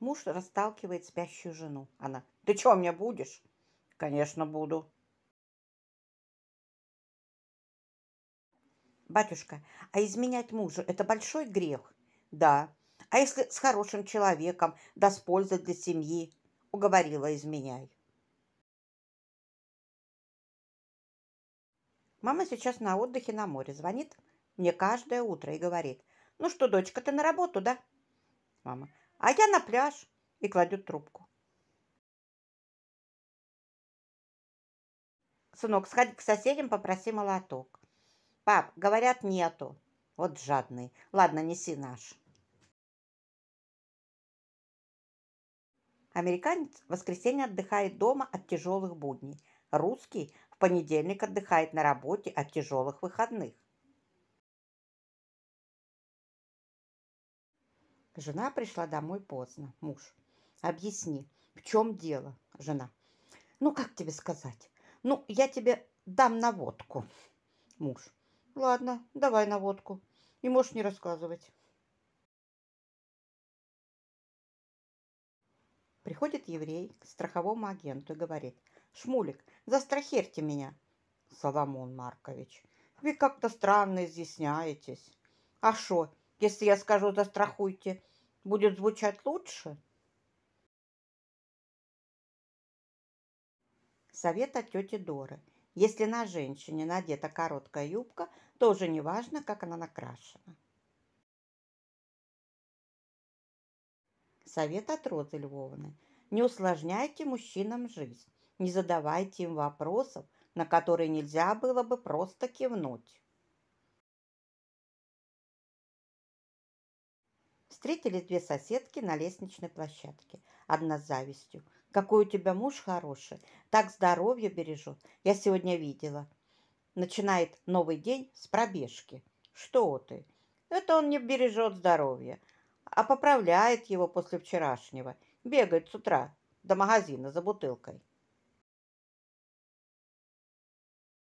Муж расталкивает спящую жену. Она. Ты чего мне будешь? Конечно, буду. Батюшка, а изменять мужу – это большой грех? Да. А если с хорошим человеком, да с пользой для семьи? Уговорила, изменяй. Мама сейчас на отдыхе на море. Звонит мне каждое утро и говорит. Ну что, дочка, ты на работу, да? Мама. А я на пляж и кладет трубку. Сынок, сходи к соседям, попроси молоток. Пап, говорят, нету. Вот жадный. Ладно, неси наш. Американец в воскресенье отдыхает дома от тяжелых будней. Русский в понедельник отдыхает на работе от тяжелых выходных. Жена пришла домой поздно. Муж. Объясни, в чем дело, жена? Ну, как тебе сказать? Ну, я тебе дам на водку. Муж. Ладно, давай на водку. И можешь не рассказывать. Приходит еврей к страховому агенту и говорит, «Шмулик, застрахерьте меня!» Соломон Маркович, «Вы как-то странно изъясняетесь». «А шо, если я скажу «застрахуйте», будет звучать лучше? Совет от тети Доры. Если на женщине надета короткая юбка, то уже не важно, как она накрашена. Совет от Розы Львовны. Не усложняйте мужчинам жизнь. Не задавайте им вопросов, на которые нельзя было бы просто кивнуть. встретились две соседки на лестничной площадке. Одна с завистью. «Какой у тебя муж хороший, так здоровье бережет. Я сегодня видела». Начинает новый день с пробежки. «Что ты? Это он не бережет здоровье, а поправляет его после вчерашнего. Бегает с утра до магазина за бутылкой».